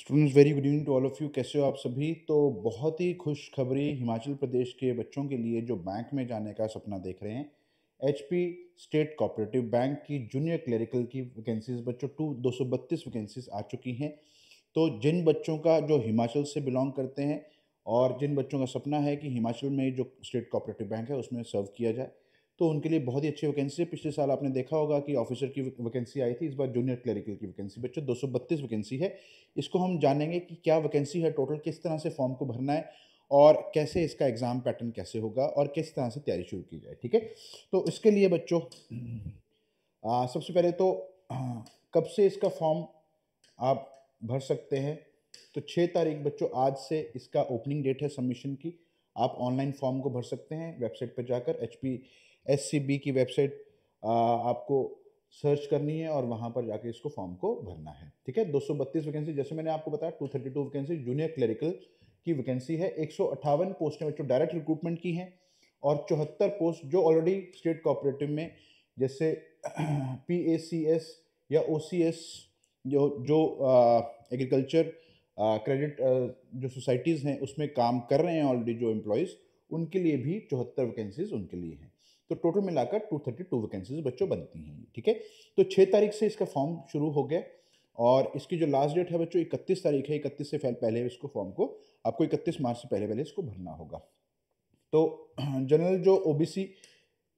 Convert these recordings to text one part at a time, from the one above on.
students very good evening to all of you कैसे हो आप सभी तो बहुत ही खुशखबरी हिमाचल प्रदेश के बच्चों के लिए जो बैंक में जाने का सपना देख रहे हैं पी स्टेट कोऑपरेटिव बैंक की जूनियर क्लरिकल की वैकेंसीज बच्चों टू दो सौ बत्तीस वैकेंसीज आ चुकी हैं तो जिन बच्चों का जो हिमाचल से बिलोंग करते हैं और जिन बच्चों का सपना है कि हिमाचल में जो स्टेट कोऑपरेटिव बैंक है उसमें सर्व किया जाए तो उनके लिए बहुत ही अच्छी वैकेंसी है पिछले साल आपने देखा होगा कि ऑफिसर की वैकेंसी आई थी इस बार जूनियर क्लरिकल की वैकेंसी बच्चों दो वैकेंसी है इसको हम जानेंगे कि क्या वैकेंसी है टोटल किस तरह से फॉर्म को भरना है और कैसे इसका एग्ज़ाम पैटर्न कैसे होगा और किस तरह से तैयारी शुरू की जाए ठीक है तो इसके लिए बच्चों सबसे पहले तो कब से इसका फॉर्म आप भर सकते हैं तो छः तारीख बच्चों आज से इसका ओपनिंग डेट है सबमिशन की आप ऑनलाइन फॉर्म को भर सकते हैं वेबसाइट पर जाकर एच पी की वेबसाइट आपको सर्च करनी है और वहाँ पर जाके इसको फॉर्म को भरना है ठीक है बत्तीस वैकेंसी जैसे मैंने आपको बताया two thirty two vacancy junior clerical की वैकेंसी है एक सौ अट्ठावन पोस्टें जो डायरेक्ट रिक्रूटमेंट की हैं और चौहत्तर पोस्ट जो ऑलरेडी स्टेट कोऑपरेटिव में जैसे पी या ओ जो जो एग्रीकल्चर क्रेडिट जो सोसाइटीज़ हैं उसमें काम कर रहे हैं ऑलरेडी जो एम्प्लॉयज़ उनके लिए भी चौहत्तर वैकेंसीज उनके लिए हैं तो टोटल मिलाकर टू थर्टी टू वैकेंसीज बच्चों बनती हैं ठीक है तो छः तारीख से इसका फॉर्म शुरू हो गया और इसकी जो लास्ट डेट है बच्चों इकतीस तारीख है इकतीस से पहले इसको फॉर्म को आपको इकतीस मार्च से पहले पहले इसको भरना होगा तो जनरल जो ओ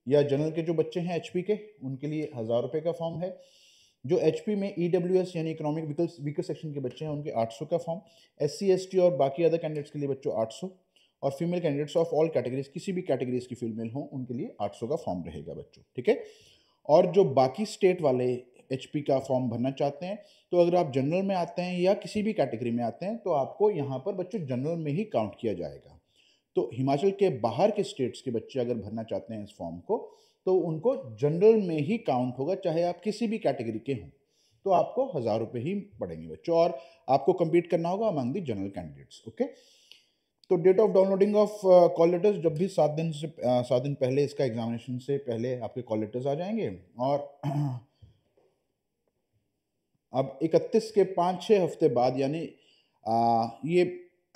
या जनरल के जो बच्चे हैं एच के उनके लिए हज़ार रुपये का फॉर्म है जो एच में ई e यानी इकोनॉमिक विकल्स वीकर सेक्शन के बच्चे हैं उनके 800 का फॉर्म एस सी और बाकी अदर कैंडिडेट्स के लिए बच्चों 800 और female candidates of all categories किसी भी कैटेगरीज की फीमेल हों उनके लिए 800 का फॉर्म रहेगा बच्चों ठीक है और जो बाकी स्टेट वाले एच का फॉर्म भरना चाहते हैं तो अगर आप जनरल में आते हैं या किसी भी कैटेगरी में आते हैं तो आपको यहाँ पर बच्चों जनरल में ही काउंट किया जाएगा तो हिमाचल के बाहर के स्टेट्स के बच्चे अगर भरना चाहते हैं इस फॉर्म को तो उनको जनरल में ही काउंट होगा चाहे आप किसी भी कैटेगरी के हों तो आपको हज़ार रुपये ही पड़ेंगे बच्चों और आपको कम्पीट करना होगा among the general candidates okay तो date of downloading of call letters जब भी सात दिन से uh, सात दिन पहले इसका एग्जामिनेशन से पहले आपके कॉल लेटर्स आ जाएंगे और अब इकतीस के पाँच छः हफ्ते बाद यानी uh, ये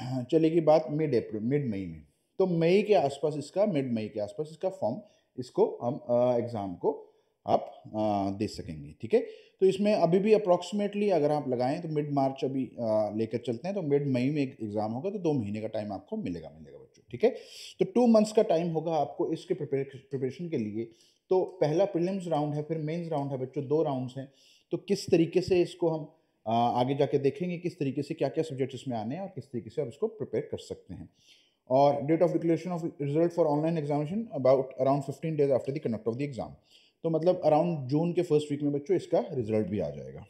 चलेगी बात मिड अप्रैल मिड मई में तो मई के आसपास इसका मिड मई के आसपास इसका फॉर्म इसको हम एग्ज़ाम को आप दे सकेंगे ठीक है तो इसमें अभी भी अप्रॉक्सीमेटली अगर आप लगाएं तो मिड मार्च अभी लेकर चलते हैं तो मिड मई में एक एग्ज़ाम होगा तो दो महीने का टाइम आपको मिलेगा मिलेगा बच्चों ठीक है तो टू मंथ्स का टाइम होगा आपको इसके प्रिपरेशन के लिए तो पहला प्रिलिम्स राउंड है फिर मेंस राउंड है बच्चों दो राउंड्स हैं तो किस तरीके से इसको हम आगे जाके देखेंगे किस तरीके से क्या क्या सब्जेक्ट इसमें आने हैं और किस तरीके से आप इसको प्रिपेयर कर सकते हैं और date of declaration of result for online examination about around fifteen days after the conduct of the exam तो मतलब अराउंड जून के फर्स्ट वीक में बच्चों इसका रिजल्ट भी आ जाएगा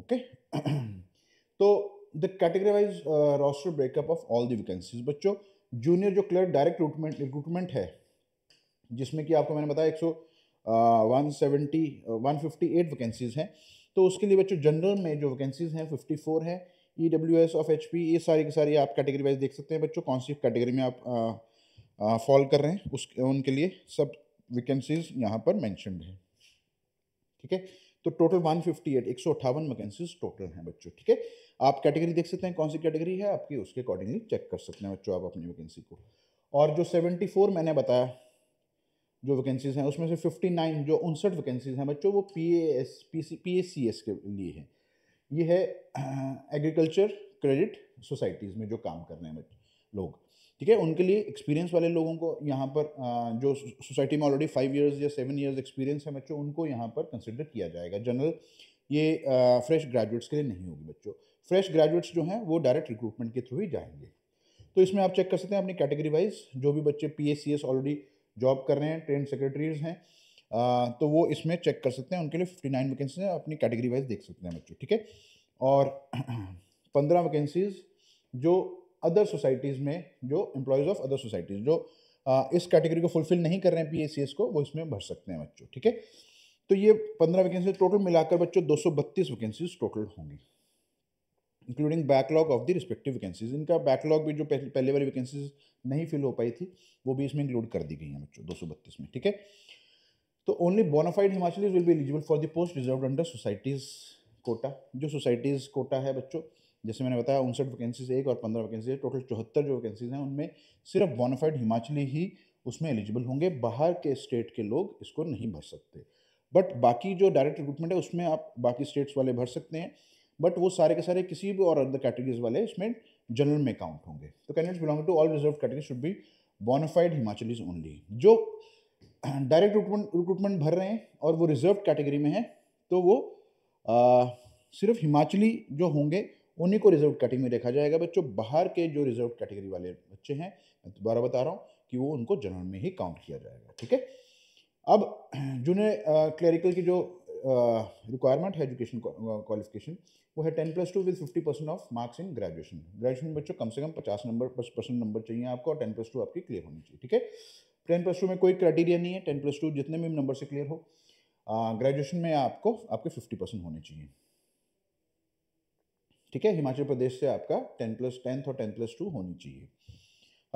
ओके तो the wise roster breakup of all the vacancies बच्चों जूनियर जो क्लर्क डायरेक्ट रिक्रूटमेंट रिक्रूटमेंट है जिसमें कि आपको मैंने बताया एक सौ one seventy one fifty eight vacancies हैं तो उसके लिए बच्चों जनरल में जो वैकेंसीज हैं फिफ्टी फोर है E W S of H P ये सारी की सारी आप कैटेगरी वाइज देख सकते हैं बच्चों कौन सी कैटेगरी में आप फॉल कर रहे हैं उस उनके लिए सब वैकेंसीज यहाँ पर मैंशनड है ठीक है तो टोटल 158 एक सौ अट्ठावन वैकेंसीज टोटल हैं बच्चों ठीक है आप कैटेगरी देख सकते हैं कौन सी कैटेगरी है आपकी उसके अकॉर्डिंगली चेक कर सकते हैं बच्चों आप अपनी वैकेंसी को और जो 74 मैंने बताया जो वैकेंसीज हैं उसमें से 59 जो उनसठ वैकेंसीज हैं बच्चों वो P A S P C P S C S के लिए है ये है एग्रीकल्चर क्रेडिट सोसाइटीज़ में जो काम कर रहे हैं बच्चे लोग ठीक है उनके लिए एक्सपीरियंस वाले लोगों को यहाँ पर जो सोसाइटी में ऑलरेडी फाइव ईयर्स या सेवन ईयर्स एक्सपीरियंस है बच्चों उनको यहाँ पर कंसिडर किया जाएगा जनरल ये फ्रेश ग्रेजुएट्स के लिए नहीं होगी बच्चों फ्रेश ग्रेजुएट्स जो हैं वो डायरेक्ट रिक्रूटमेंट के थ्रू ही जाएंगे तो इसमें आप चेक कर सकते हैं अपनी कैटेगरी वाइज जो भी बच्चे पी ऑलरेडी जॉब कर रहे हैं ट्रेन सेक्रेटरीज हैं तो वो इसमें चेक कर सकते हैं उनके लिए फिफ्टी नाइन वैकेंसी हैं अपनी कैटेगरी वाइज देख सकते हैं बच्चों ठीक है और पंद्रह वैकेंसीज जो अदर सोसाइटीज़ में जो एम्प्लॉयज़ ऑफ अदर सोसाइटीज़ जो आ, इस कैटेगरी को फुलफिल नहीं कर रहे हैं पी को वो इसमें भर सकते हैं बच्चों ठीक है तो ये पंद्रह वैकेंसी टोटल मिलाकर बच्चों दो सौ बत्तीस वैकेंसीज टोटल होंगी including backlog of the respective vacancies इनका बैकलॉग भी जो पहले वाली वैकेंसीज नहीं फिल हो पाई थी वो भी इसमें इंक्लूड कर दी गई हैं बच्चों दो में ठीक है तो only bonafide Himachal will be eligible for the post reserve under societies quota जो सोसाइटीज़ कोटा है बच्चों जैसे मैंने बताया उनसठ वैकेंसीज एक और पंद्रह वैकेंसीज टोटल चौहत्तर जो वैकेंसीज हैं उनमें सिर्फ बोनाफाइड हिमाचली ही उसमें एलिजिबल होंगे बाहर के स्टेट के लोग इसको नहीं भर सकते बट बाकी जो डायरेक्ट रिक्रूटमेंट है उसमें आप बाकी स्टेट्स वाले भर सकते हैं बट वो सारे के सारे किसी भी और अदर कैटेगरीज वाले इसमें जनरल में काउंट होंगे तो candidates belong to all reserve category should be bonafide Himachalis only जो डायरेक्ट रिक्रूटमेंट रिक्रूटमेंट भर रहे हैं और वो रिजर्व कैटेगरी में है तो वो आ, सिर्फ हिमाचली जो होंगे उन्हीं को रिजर्व कैटेगरी में देखा जाएगा बच्चों बाहर के जो रिजर्व कैटेगरी वाले बच्चे हैं मैं दोबारा बता रहा हूँ कि वो उनको जनरल में ही काउंट किया जाएगा ठीक है अब जूनियर क्लरिकल की जो रिक्वायरमेंट है एजुकेशन क्वालिफिकेशन वो है ten plus two with fifty percent of marks in graduation graduation बच्चों कम से कम पचास नंबर परसेंट नंबर चाहिए आपको और टेन प्लस टू आपकी क्लियर होनी चाहिए ठीक है टेन प्लस टू में कोई क्राइटेरिया नहीं है टेन प्लस टू जितने भी नंबर से क्लियर हो ग्रेजुएशन में आपको आपके फिफ्टी परसेंट होने चाहिए ठीक है हिमाचल प्रदेश से आपका टेन प्लस टेंथ और टेन प्लस टू होनी चाहिए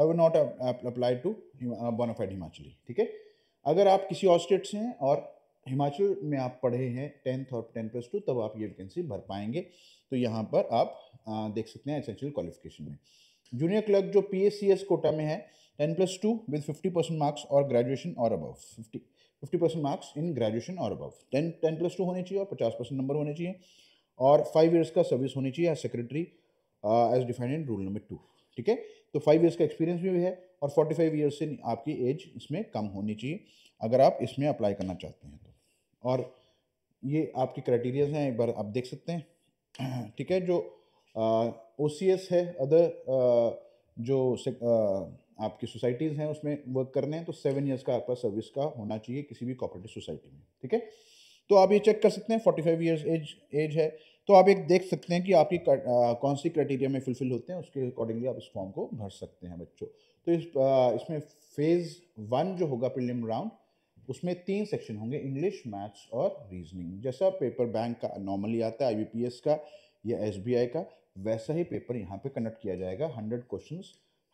आई वो not apply to bonafide Himachali ठीक है अगर आप किसी और स्टेट से हैं और हिमाचल में आप पढ़े हैं टेंथ और टेन प्लस टू तब आप ये वैकेंसी भर पाएंगे तो यहाँ पर आप आ, देख सकते हैं एसेंशियल क्वालिफिकेशन में जूनियर क्लर्क जो पी कोटा में है ten plus two with fifty percent marks और ग्रेजुएशन और above fifty fifty percent marks in graduation और above ten ten plus two होने चाहिए और पचास परसेंट नंबर होने चाहिए और फाइव ईयर्स का सर्विस होनी चाहिए as secretary as defined in rule number two ठीक है तो फाइव ईयर्स का एक्सपीरियंस भी है और फोर्टी फाइव ईयर्स से आपकी एज इसमें कम होनी चाहिए अगर आप इसमें अप्लाई करना चाहते हैं तो और ये आपके क्राइटेरियाज हैं एक बार आप देख सकते हैं ठीक है जो ओ सी एस है अदर जो आपकी सोसाइटीज़ हैं उसमें वर्क करने हैं तो सेवन ईयर्स का आपका सर्विस का होना चाहिए किसी भी कॉपरेटिव सोसाइटी में ठीक है तो आप ये चेक कर सकते हैं forty five years age age है तो आप एक देख सकते हैं कि आपकी कौन सी क्राइटेरिया में फुलफिल होते हैं उसके अकॉर्डिंगली आप इस फॉर्म को भर सकते हैं बच्चों तो इस आ, इसमें फेज़ वन जो होगा प्रिलिम राउंड उसमें तीन सेक्शन होंगे इंग्लिश मैथ्स और रीजनिंग जैसा पेपर बैंक का नॉर्मली आता है आई का या एस का वैसा ही पेपर यहाँ पे कंडक्ट किया जाएगा हंड्रेड क्वेश्चन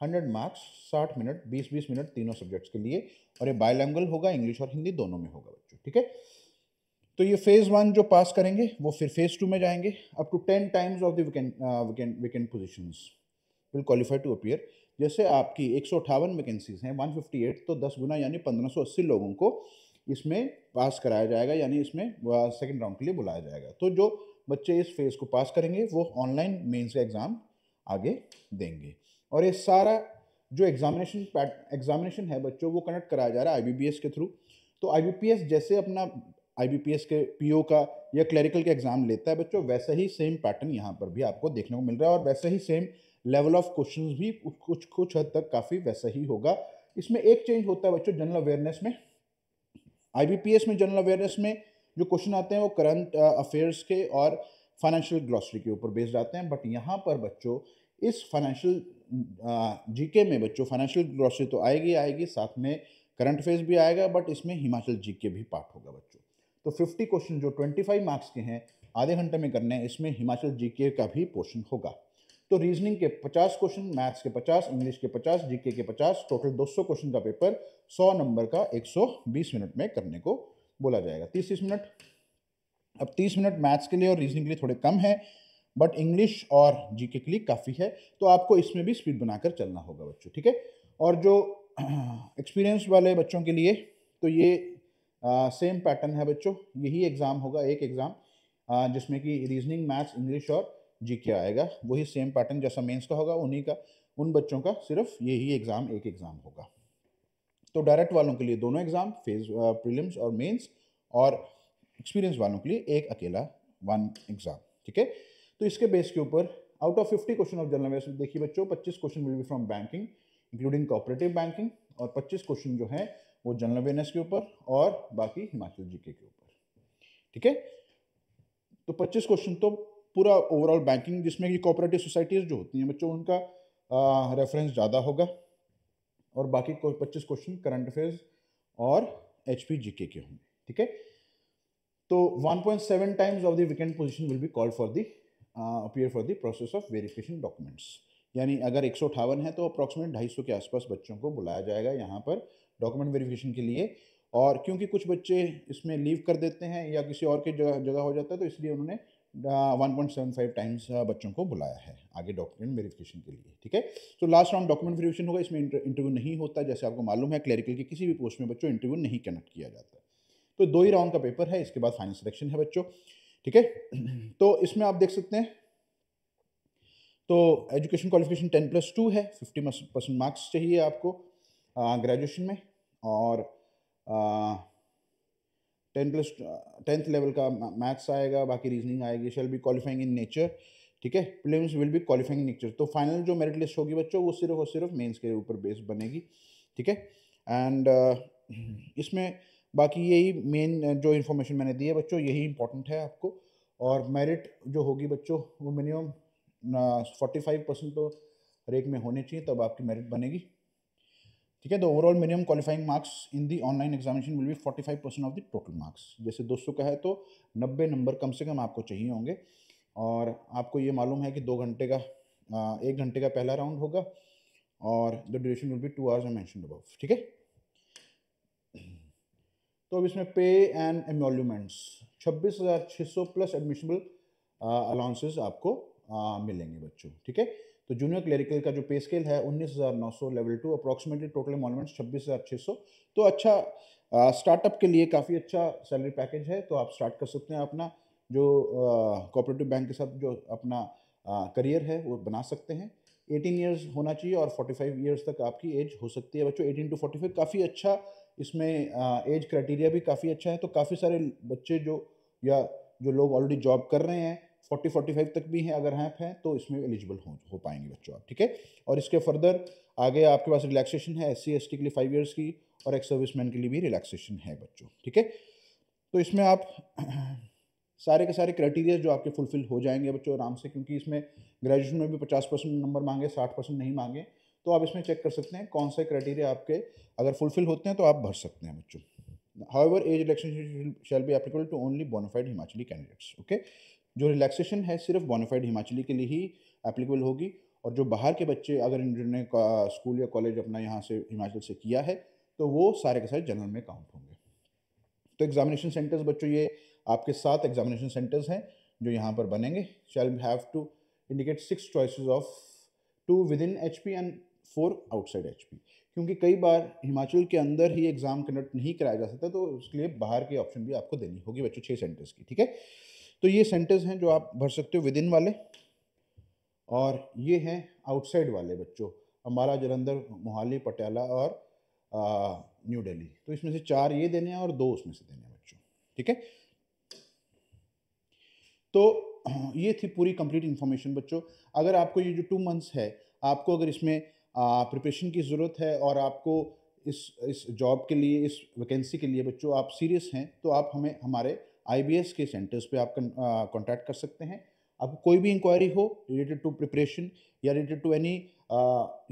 हंड्रेड मार्क्स साठ मिनट बीस बीस मिनट तीनों सब्जेक्ट्स के लिए और ये बायोलैंगल होगा इंग्लिश और हिंदी दोनों में होगा बच्चों ठीक है तो ये फेज़ वन जो पास करेंगे वो फिर फेज़ टू में जाएंगे up to ten times of the will qualify to appear जैसे आपकी एक सौ अठावन वैकेंसीज हैं वन फिफ्टी एट तो दस गुना यानी पंद्रह सौ अस्सी लोगों को इसमें पास कराया जाएगा यानी इसमें सेकेंड राउंड के लिए बुलाया जाएगा तो जो बच्चे इस फेज़ को पास करेंगे वो ऑनलाइन मेन्स एग्ज़ाम आगे देंगे और ये सारा जो एग्जामिनेशन पैट एग्जामिनेशन है बच्चों वो कनेक्ट कराया जा रहा है आई के थ्रू तो आई जैसे अपना आई के पी का या क्लरिकल के एग्ज़ाम लेता है बच्चों वैसे ही सेम पैटर्न यहाँ पर भी आपको देखने को मिल रहा है और वैसे ही सेम लेवल ऑफ क्वेश्चन भी कुछ कुछ हद तक काफ़ी वैसा ही होगा इसमें एक चेंज होता है बच्चों जनरल अवेयरनेस में एस में जनरल अवेयरनेस में जो क्वेश्चन आते हैं वो करंट अफेयर्स uh, के और फाइनेंशियल ग्लॉसरी के ऊपर बेस्ड आते हैं बट यहाँ पर बच्चों इस फाइनेंशियल जीके uh, में बच्चों फाइनेंशियल ग्लॉसरी तो आएगी आएगी साथ में करंट अफेयर्स भी आएगा बट इसमें हिमाचल जीके भी पार्ट होगा बच्चों तो फिफ्टी क्वेश्चन जो ट्वेंटी फाइव मार्क्स के हैं आधे घंटे में करने हैं इसमें हिमाचल जीके का भी पोर्शन होगा तो रीजनिंग के 50 क्वेश्चन मैथ्स के 50 इंग्लिश के 50 जीके के 50 टोटल 200 क्वेश्चन का पेपर 100 नंबर का 120 मिनट में करने को बोला जाएगा तीस तीस मिनट अब तीस मिनट मैथ्स के लिए और रीजनिंग के लिए थोड़े कम है बट इंग्लिश और जी के लिए काफ़ी है तो आपको इसमें भी स्पीड बनाकर चलना होगा बच्चों ठीक है और जो एक्सपीरियंस वाले बच्चों के लिए तो ये आ, सेम पैटर्न है बच्चों यही एग्ज़ाम होगा एक एग्ज़ाम जिसमें कि रीजनिंग मैथ्स इंग्लिश और जी के आएगा वही सेम पैटर्न जैसा मेंस का होगा उन्हीं का उन बच्चों का सिर्फ यही एग्ज़ाम एक एग्ज़ाम होगा तो डायरेक्ट वालों के लिए दोनों एग्ज़ाम फेज प्रीलिम्स और मेंस और एक्सपीरियंस वालों के लिए एक अकेला वन एग्ज़ाम ठीक है तो इसके बेस के ऊपर out of fifty question of general देखिए बच्चों पच्चीस question will be from banking including cooperative banking और पच्चीस क्वेश्चन जो है वो जनरल अवेयरनेस के ऊपर और बाकी हिमाचल जी के ऊपर ठीक है तो पच्चीस क्वेश्चन तो पूरा ओवरऑल बैंकिंग जिसमें कि कोऑपरेटिव सोसाइटीज़ जो होती हैं बच्चों उनका रेफरेंस ज़्यादा होगा और बाकी कोई पच्चीस क्वेश्चन करंट अफेयर्स और एच पी जी के के होंगे ठीक है तो 1.7 times of the weekend position will be called for the appear for the process of verification documents यानी अगर एक है तो अप्रॉक्सीमेट ढाई के आसपास बच्चों को बुलाया जाएगा यहाँ पर डॉक्यूमेंट वेरिफिकेशन के लिए और क्योंकि कुछ बच्चे इसमें लीव कर देते हैं या किसी और की जगह जगह हो जाता है तो इसलिए उन्होंने one point seven five times बच्चों को बुलाया है आगे डॉक्यूमेंट वेरिफिकेशन के लिए ठीक है तो लास्ट राउंड डॉक्यूमेंट वेरिफिकेशन होगा इसमें इंटरव्यू नहीं होता जैसे आपको मालूम है क्लेरिकल की किसी भी पोस्ट में बच्चों इंटरव्यू नहीं कनेक्ट किया जाता तो दो ही राउंड का पेपर है इसके बाद फाइनल सिलेक्शन है बच्चों ठीक है तो इसमें आप देख सकते हैं तो education qualification ten plus two है फिफ्टी परसेंट मार्क्स चाहिए आपको ग्रेजुएशन में और आ, टेन प्लस टेंथ लेवल का मैथ्स आएगा बाकी रीजनिंग आएगी shall be qualifying in nature ठीक है prelims will be qualifying nature तो फाइनल जो मेरिट लिस्ट होगी बच्चों वो सिर्फ और सिर्फ मेंस के ऊपर बेस बनेगी ठीक है एंड uh, इसमें बाकी यही मेन जो इन्फॉर्मेशन मैंने दी है बच्चों यही इंपॉर्टेंट है आपको और मेरिट जो होगी बच्चों वो मिनिमम फोर्टी फाइव परसेंट तो रेक में होने चाहिए तब आपकी मेरिट बनेगी ठीक है the overall minimum qualifying marks in the online examination will be five percent of the total marks जैसे सौ का है तो नब्बे नंबर कम से कम आपको चाहिए होंगे और आपको ये मालूम है कि दो घंटे का एक घंटे का पहला राउंड होगा और the duration will be two hours mentioned above ठीक है तो अब इसमें पे एंड एमोल्यूमेंट्स छब्बीस हज़ार छः सौ प्लस एडमिशनबल अलाउंसेस आपको आ, मिलेंगे बच्चों ठीक है तो जूनियर क्लेरिकल का जो पे स्केल है 19,900 लेवल टू अप्रॉक्सीमेटली टोटल छः सौ तो अच्छा स्टार्टअप के लिए काफ़ी अच्छा सैलरी पैकेज है तो आप स्टार्ट कर सकते हैं अपना जो कोऑपरेटिव बैंक के साथ जो अपना करियर है वो बना सकते हैं 18 इयर्स होना चाहिए और 45 इयर्स तक आपकी एज हो सकती है बच्चों 18 टू 45 काफ़ी अच्छा इसमें एज क्राइटेरिया भी काफ़ी अच्छा है तो काफ़ी सारे बच्चे जो या जो लोग ऑलरेडी जॉब कर रहे हैं फोर्टी फोर्टी फाइव तक भी हैं अगर हैप हैं तो इसमें एलिजिबल हो हो पाएंगे बच्चों आप ठीक है और इसके फर्दर आगे आपके पास रिलैक्सेशन है एस सी के लिए फाइव ईयर्स की और एक मैन के लिए भी रिलैक्सेशन है बच्चों ठीक है तो इसमें आप सारे के सारे क्राइटेरिया जो आपके फुलफिल हो जाएंगे बच्चों आराम से क्योंकि इसमें ग्रेजुएशन में भी पचास परसेंट नंबर मांगे साठ परसेंट नहीं मांगे तो आप इसमें चेक कर सकते हैं कौन से क्राइटेरिया आपके अगर फुलफिल होते हैं तो आप भर सकते हैं बच्चों however age relaxation shall be applicable to only bonafide Himachali candidates okay जो रिलैक्सेशन है सिर्फ बोनाफाइड हिमाचली के लिए ही एप्लीकेबल होगी और जो बाहर के बच्चे अगर इन्होंने स्कूल या कॉलेज अपना यहाँ से हिमाचल से किया है तो वो सारे के सारे जनरल में काउंट होंगे तो एग्जामिनेशन सेंटर्स बच्चों ये आपके साथ एग्जामिनेशन सेंटर्स हैं जो यहाँ पर बनेंगे shall have to indicate six choices of two within H P and four outside H P क्योंकि कई बार हिमाचल के अंदर ही एग्ज़ाम कंडक्ट नहीं कराया जा सकता तो उसके लिए बाहर के ऑप्शन भी आपको देनी होगी बच्चों छः सेंटर्स की ठीक है तो ये सेंटेंस हैं जो आप भर सकते हो विद इन वाले और ये हैं आउटसाइड वाले बच्चों अम्बाला जलंधर मोहाली पटियाला और न्यू दिल्ली तो इसमें से चार ये देने हैं और दो उसमें से देने हैं बच्चों ठीक है तो ये थी पूरी कंप्लीट इन्फॉर्मेशन बच्चों अगर आपको ये जो टू मंथ्स है आपको अगर इसमें प्रिपरेशन की ज़रूरत है और आपको इस इस जॉब के लिए इस वैकेंसी के लिए बच्चों आप सीरियस हैं तो आप हमें हमारे आई के सेंटर्स पे आप कॉन्टैक्ट uh, कर सकते हैं आपको कोई भी इंक्वायरी हो रिलेटेड टू प्रिपरेशन या रिलेटेड टू एनी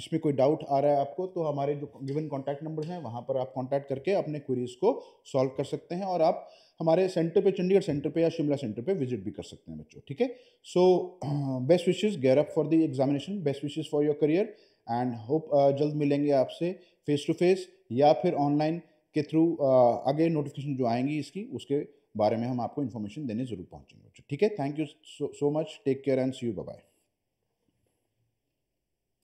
इसमें कोई डाउट आ रहा है आपको तो हमारे जो गिवन कॉन्टैक्ट नंबर हैं वहाँ पर आप कॉन्टैक्ट करके अपने क्वेरीज़ को सॉल्व कर सकते हैं और आप हमारे सेंटर पे चंडीगढ़ सेंटर पे या शिमला सेंटर पे विजिट भी कर सकते हैं बच्चों ठीक है so best wishes gear up for the examination best wishes for your career and hope जल्द मिलेंगे आपसे फेस टू फेस या फिर ऑनलाइन के थ्रू uh, आगे नोटिफिकेशन जो आएंगी इसकी उसके बारे में हम आपको इन्फॉर्मेशन देने जरूर पहुँचेंगे ठीक है thank you so much take care and see you bye